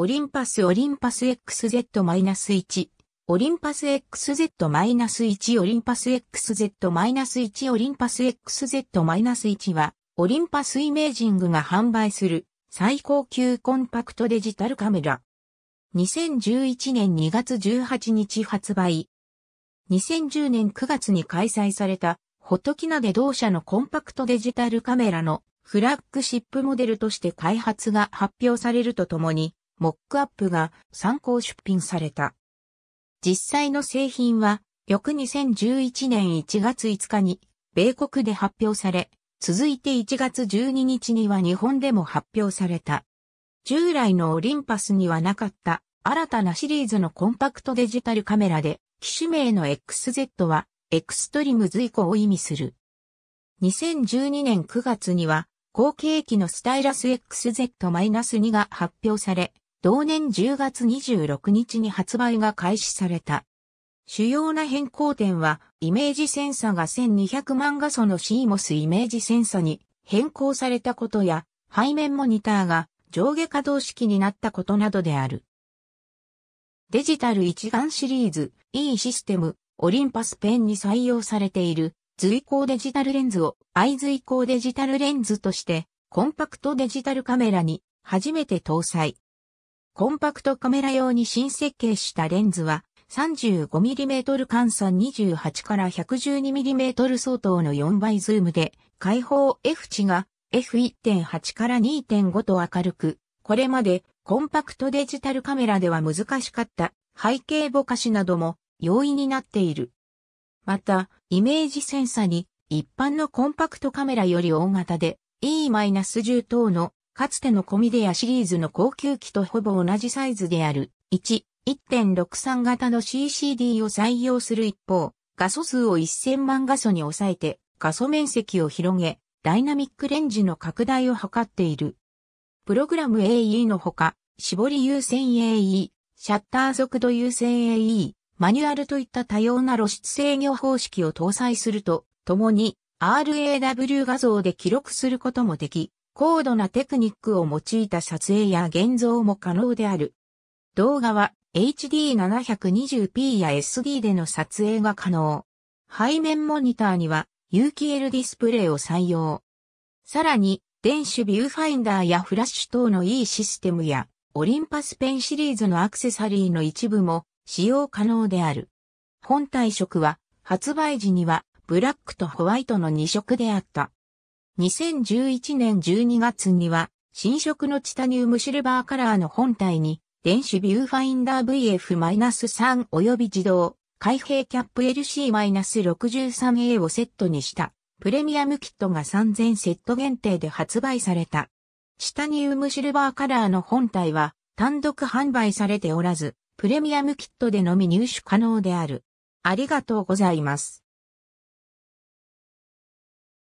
オリンパスオリンパス XZ-1、オリンパス XZ-1 オリンパス XZ-1 オリンパス XZ-1 は、オリンパスイメージングが販売する最高級コンパクトデジタルカメラ。2011年2月18日発売。2010年9月に開催された、ホトキナで同社のコンパクトデジタルカメラのフラッグシップモデルとして開発が発表されるとともに、モックアップが参考出品された。実際の製品は、翌2011年1月5日に、米国で発表され、続いて1月12日には日本でも発表された。従来のオリンパスにはなかった新たなシリーズのコンパクトデジタルカメラで、機種名の XZ はエクストリムズ以降を意味する。2012年9月には後継機のスタイラス XZ-2 が発表され、同年10月26日に発売が開始された。主要な変更点は、イメージセンサが1200万画素の CMOS イメージセンサに変更されたことや、背面モニターが上下可動式になったことなどである。デジタル一眼シリーズ E システムオリンパスペンに採用されている随光デジタルレンズを i 随光デジタルレンズとしてコンパクトデジタルカメラに初めて搭載。コンパクトカメラ用に新設計したレンズは 35mm 換算28から 112mm 相当の4倍ズームで開放 F 値が F1.8 から2.5と明るく、これまでコンパクトデジタルカメラでは難しかった背景ぼかしなども容易になっている。また、イメージセンサに一般のコンパクトカメラより大型で E-10 等のかつてのコミディアシリーズの高級機とほぼ同じサイズである1、1.63型の CCD を採用する一方、画素数を1000万画素に抑えて画素面積を広げ、ダイナミックレンジの拡大を図っている。プログラム AE のほか、絞り優先 AE、シャッター速度優先 AE、マニュアルといった多様な露出制御方式を搭載すると、ともに RAW 画像で記録することもでき、高度なテクニックを用いた撮影や現像も可能である。動画は HD720p や SD での撮影が可能。背面モニターには有機 L ディスプレイを採用。さらに、電子ビューファインダーやフラッシュ等のいいシステムや、オリンパスペンシリーズのアクセサリーの一部も使用可能である。本体色は、発売時には、ブラックとホワイトの2色であった。2011年12月には、新色のチタニウムシルバーカラーの本体に、電子ビューファインダー VF-3 及び自動、開閉キャップ LC-63A をセットにした、プレミアムキットが3000セット限定で発売された。チタニウムシルバーカラーの本体は、単独販売されておらず、プレミアムキットでのみ入手可能である。ありがとうございます。